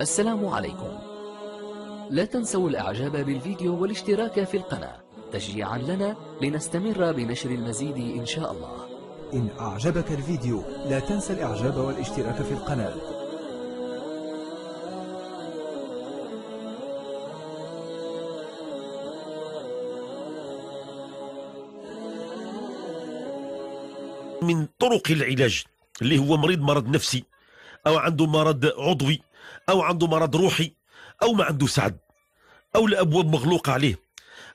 السلام عليكم لا تنسوا الإعجاب بالفيديو والاشتراك في القناة تشجيعا لنا لنستمر بنشر المزيد إن شاء الله إن أعجبك الفيديو لا تنسى الإعجاب والاشتراك في القناة من طرق العلاج اللي هو مريض مرض نفسي أو عنده مرض عضوي أو عنده مرض روحي أو ما عنده سعد أو الأبواب مغلوقة عليه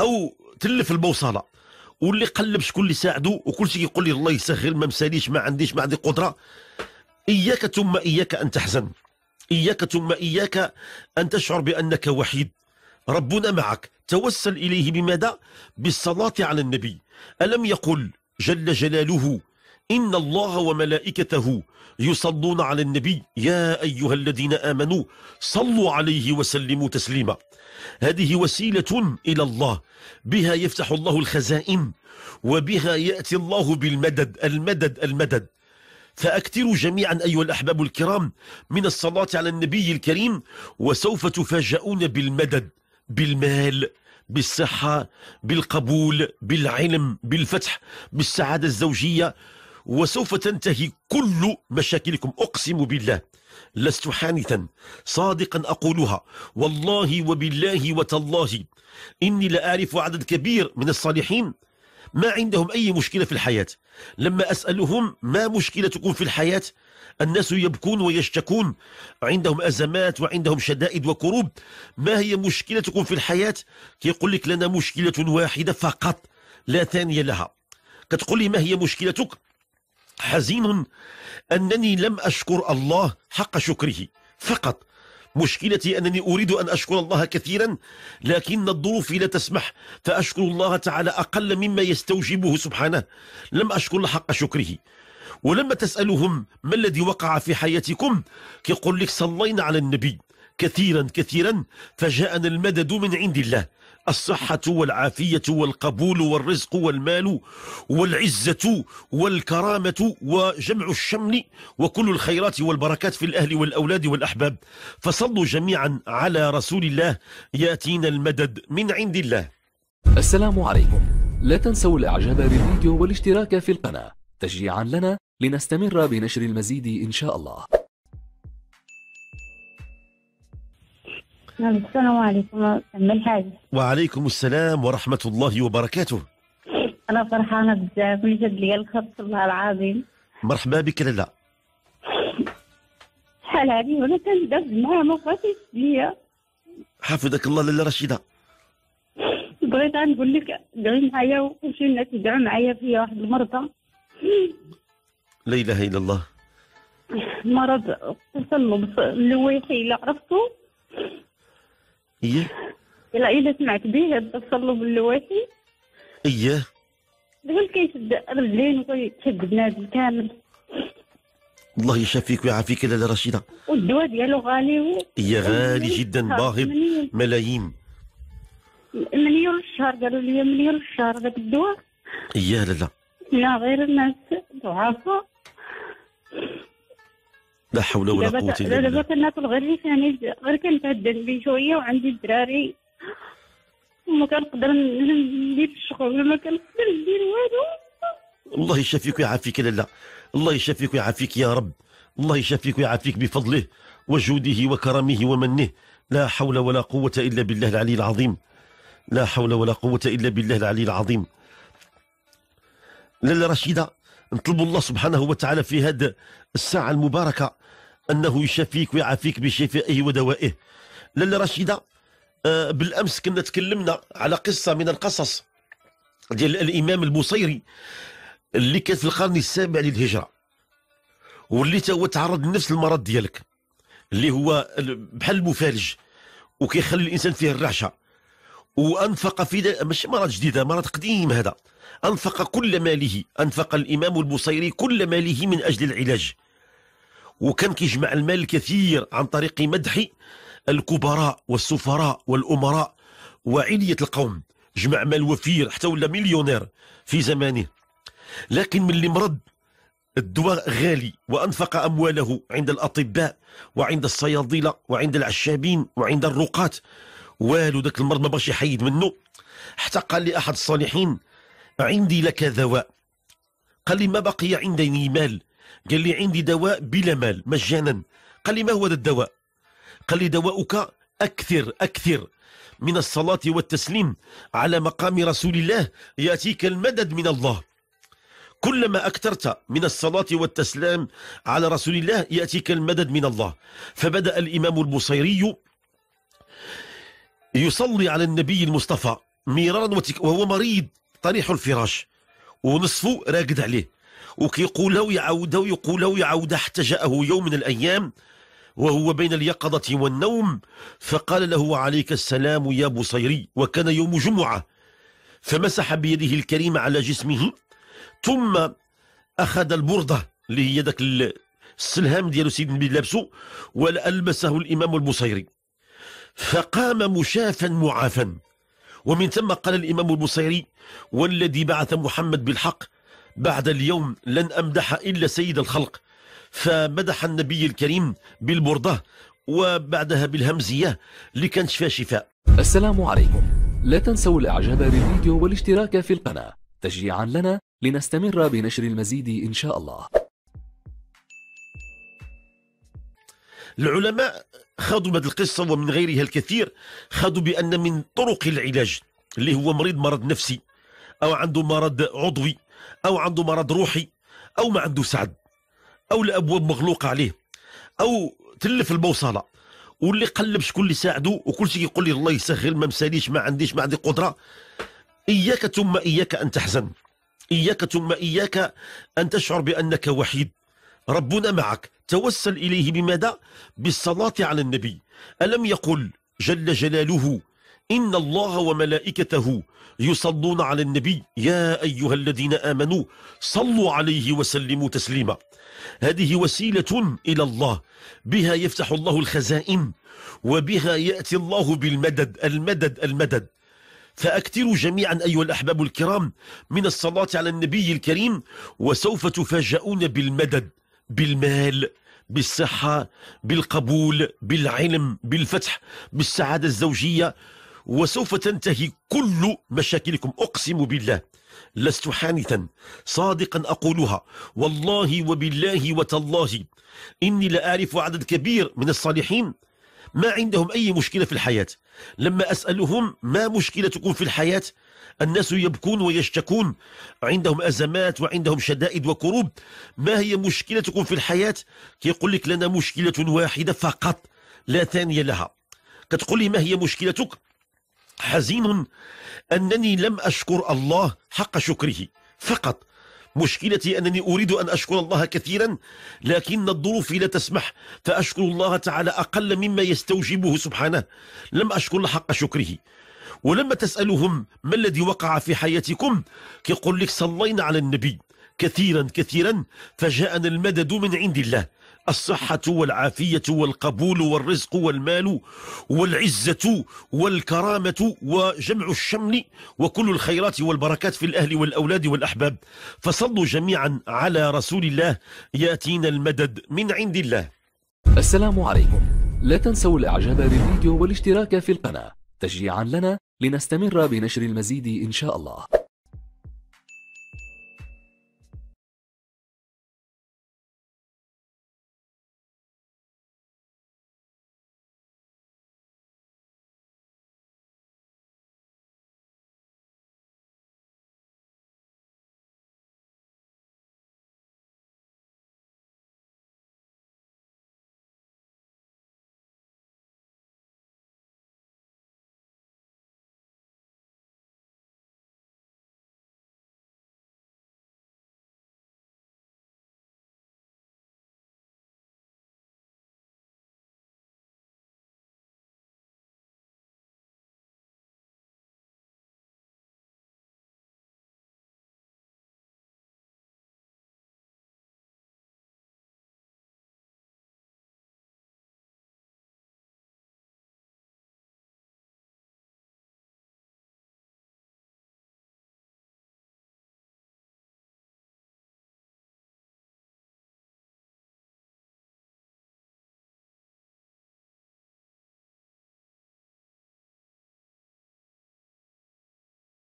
أو تلف البوصله واللي قلب شكون اللي ساعده وكل شيء يقول لي الله يسهل ما مساليش ما عنديش ما عندي قدرة إياك ثم إياك أن تحزن إياك ثم إياك أن تشعر بأنك وحيد ربنا معك توسل إليه بماذا؟ بالصلاة على النبي ألم يقل جل جلاله إن الله وملائكته يصلون على النبي يا أيها الذين آمنوا صلوا عليه وسلموا تسليما هذه وسيلة إلى الله بها يفتح الله الخزائن وبها يأتي الله بالمدد المدد المدد فأكثروا جميعا أيها الأحباب الكرام من الصلاة على النبي الكريم وسوف تفاجؤون بالمدد بالمال بالصحة بالقبول بالعلم بالفتح بالسعادة الزوجية وسوف تنتهي كل مشاكلكم أقسم بالله لست حانثا صادقا أقولها والله وبالله وتالله إني لأعرف عدد كبير من الصالحين ما عندهم أي مشكلة في الحياة لما أسألهم ما مشكلتكم في الحياة الناس يبكون ويشتكون عندهم أزمات وعندهم شدائد وكروب ما هي مشكلتكم في الحياة كيقول لك لنا مشكلة واحدة فقط لا ثانية لها كتقول لي ما هي مشكلتك حزين أنني لم أشكر الله حق شكره فقط مشكلتي أنني أريد أن أشكر الله كثيرا لكن الظروف لا تسمح فأشكر الله تعالى أقل مما يستوجبه سبحانه لم أشكر حق شكره ولما تسألهم ما الذي وقع في حياتكم يقول لك صلينا على النبي كثيرا كثيرا فجاءنا المدد من عند الله الصحة والعافية والقبول والرزق والمال والعزة والكرامة وجمع الشمل وكل الخيرات والبركات في الأهل والأولاد والأحباب فصلوا جميعا على رسول الله يأتينا المدد من عند الله السلام عليكم لا تنسوا الإعجاب بالفيديو والاشتراك في القناة تشجيعا لنا لنستمر بنشر المزيد إن شاء الله نعم، السلام عليكم سما الحاج وعليكم السلام ورحمة الله وبركاته أنا فرحانة بزاف من جد لي الخط الله العظيم مرحبا بك لالا حال هذه وأنا كندب معاه ما بقاتش ليا حفظك الله لالا رشيدة بغيت نقول لك دعي معايا وكلشي الناس يدعوا معايا فيا واحد المرضى لا إله إلا الله مرض تسلم اللي هو يحيي عرفتو ايه الا سمعت به إيه؟ هذا التصلب اللواتي ايه دغيا كيشد رجلين وكيشد بنادم كامل الله يشافيك ويعافيك لاله رشيده والدواء ديالو غالي هي غالي جدا باهظ ملايين مليون الشهر قالوا لي مليون الشهر هذاك الدواء ايه لاله لا غير الناس ضعافه لا حول ولا قوة إلا بالله دابا كناكل يعني غير اللي ثاني غير كنتعدل به شوية وعندي الدراري وما كنقدر ندير الشغل ما كنقدر ندير والو الله يشافيك ويعافيك يا لاله الله يشافيك ويعافيك يا رب الله يشافيك ويعافيك بفضله وجوده وكرمه ومنه لا حول ولا قوة إلا بالله العلي العظيم لا حول ولا قوة إلا بالله العلي العظيم لاله رشيدة نطلب الله سبحانه وتعالى في هذه الساعة المباركة انه يشافيك ويعافيك بشفائه ودوائه لاله رشيده آه، بالامس كنا تكلمنا على قصه من القصص ديال الامام البوصيري اللي كان في القرن السابع للهجره واللي هو تعرض لنفس المرض ديالك اللي هو بحال المفالج وكيخلي الانسان فيه الرعشه وانفق في ماشي مرض جديده مرض قديم هذا انفق كل ماله انفق الامام البوصيري كل ماله من اجل العلاج وكان كيجمع المال الكثير عن طريق مدح الكبراء والسفراء والأمراء وعلية القوم جمع مال وفير حتى ولا مليونير في زمانه لكن من اللي مرض الدواء غالي وأنفق أمواله عند الأطباء وعند الصيادلة وعند العشابين وعند الرقاة والو ذاك المرض ما بغاش يحيد منه حتى قال لي أحد الصالحين عندي لك دواء قال لي ما بقي عندني مال قال لي عندي دواء بلا مال مجانا قال لي ما هو هذا الدواء قال لي دواؤك أكثر أكثر من الصلاة والتسليم على مقام رسول الله يأتيك المدد من الله كلما أكثرت من الصلاة والتسلام على رسول الله يأتيك المدد من الله فبدأ الإمام البصيري يصلي على النبي المصطفى مرارا وهو مريض طريح الفراش ونصفه راقد عليه وكيقول ويعاودها ويقول ويعاودها حتى جاءه يوم من الأيام وهو بين اليقظة والنوم فقال له عليك السلام يا بصيري وكان يوم جمعة فمسح بيده الكريمة على جسمه ثم أخذ البردة اللي هي ذاك السلهام ديال سيدنا بن لابسو والبسه الامام البصيري فقام مشافا معافا ومن ثم قال الامام البصيري والذي بعث محمد بالحق بعد اليوم لن أمدح إلا سيد الخلق فمدح النبي الكريم بالبردة وبعدها بالهمزية لكنشفها شفاء السلام عليكم لا تنسوا الإعجاب بالفيديو والاشتراك في القناة تشجيعا لنا لنستمر بنشر المزيد إن شاء الله العلماء خاضوا بهذه القصة ومن غيرها الكثير خاضوا بأن من طرق العلاج اللي هو مريض مرض نفسي أو عنده مرض عضوي أو عنده مرض روحي أو ما عنده سعد أو الأبواب مغلوقة عليه أو تلف البوصلة واللي قلب شكون اللي ساعده وكل شيء يقول لي الله يسهل ما مساليش ما عنديش ما عندي قدرة إياك ثم إياك أن تحزن إياك ثم إياك أن تشعر بأنك وحيد ربنا معك توسل إليه بماذا؟ بالصلاة على النبي ألم يقل جل جلاله إن الله وملائكته يصلون على النبي يا أيها الذين آمنوا صلوا عليه وسلموا تسليما هذه وسيلة إلى الله بها يفتح الله الخزائن وبها يأتي الله بالمدد المدد المدد فأكثروا جميعا أيها الأحباب الكرام من الصلاة على النبي الكريم وسوف تفاجؤون بالمدد بالمال بالصحة بالقبول بالعلم بالفتح بالسعادة الزوجية وسوف تنتهي كل مشاكلكم أقسم بالله لست حانثا صادقا أقولها والله وبالله وتالله إني لأعرف عدد كبير من الصالحين ما عندهم أي مشكلة في الحياة لما أسألهم ما مشكلتكم في الحياة الناس يبكون ويشتكون عندهم أزمات وعندهم شدائد وكروب ما هي مشكلتكم في الحياة كيقول لك لنا مشكلة واحدة فقط لا ثانية لها كتقول لي ما هي مشكلتك حزين أنني لم أشكر الله حق شكره فقط مشكلتي أنني أريد أن أشكر الله كثيرا لكن الظروف لا تسمح فأشكر الله تعالى أقل مما يستوجبه سبحانه لم أشكر حق شكره ولما تسألهم ما الذي وقع في حياتكم يقول لك صلينا على النبي كثيرا كثيرا فجاءنا المدد من عند الله الصحة والعافية والقبول والرزق والمال والعزة والكرامة وجمع الشمل وكل الخيرات والبركات في الأهل والأولاد والأحباب فصلوا جميعا على رسول الله يأتينا المدد من عند الله السلام عليكم لا تنسوا الإعجاب بالفيديو والاشتراك في القناة تشجيعا لنا لنستمر بنشر المزيد إن شاء الله